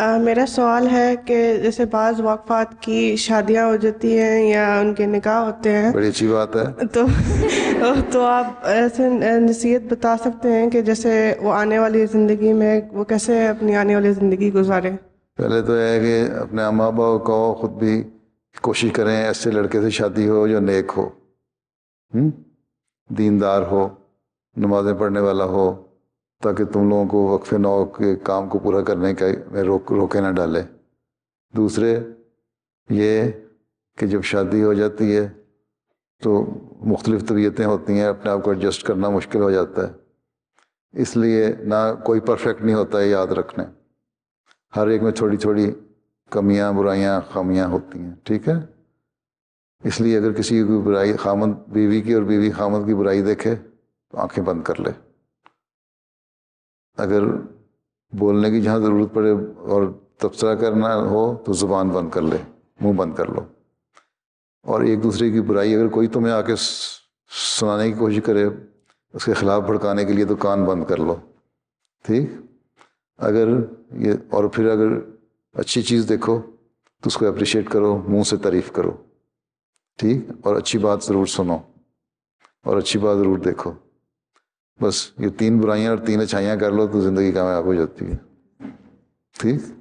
मेरा सवाल है कि जैसे बाज़ वक्फात की शादियां हो जाती हैं या उनके निकाह होते हैं बड़ी अच्छी बात है तो तो आप ऐसे नसीहत बता सकते हैं कि जैसे वो आने वाली ज़िंदगी में वो कैसे अपनी आने वाली ज़िंदगी गुजारें पहले तो यह है कि अपने माँ बाप को खुद भी कोशिश करें ऐसे लड़के से शादी हो जो नेक हो हुँ? हम्म? दीनदार हो नमाज़ें पढ़ने वाला हो ताकि तुम लोगों को वक्फ नौ के काम को पूरा करने का में रोक रोके ना डाले दूसरे ये कि जब शादी हो जाती है तो मुख्तलिफ़ तबीयतें होती हैं अपने आप को एडजस्ट करना मुश्किल हो जाता है इसलिए ना कोई परफेक्ट नहीं होता है याद रखने हर एक में छोटी छोटी कमियां बुराइयां खामियां होती हैं ठीक है इसलिए अगर किसी की बुराई खामद बीवी की और बीवी खामद की बुराई देखे तो आंखें बंद कर ले अगर बोलने की जहाँ ज़रूरत पड़े और तबसरा करना हो तो ज़ुबान बंद कर ले मुंह बंद कर लो और एक दूसरे की बुराई अगर कोई तुम्हें आके सुनाने की कोशिश करे उसके ख़िलाफ़ भड़काने के लिए तो कान बंद कर लो ठीक अगर ये और फिर अगर अच्छी चीज़ देखो तो उसको अप्रिशिएट करो मुंह से तारीफ़ करो ठीक और अच्छी बात ज़रूर सुनो और अच्छी बात ज़रूर देखो बस ये तीन बुराइयां और तीन अच्छाइयाँ कर लो तो ज़िंदगी कामयाब हो जाती है ठीक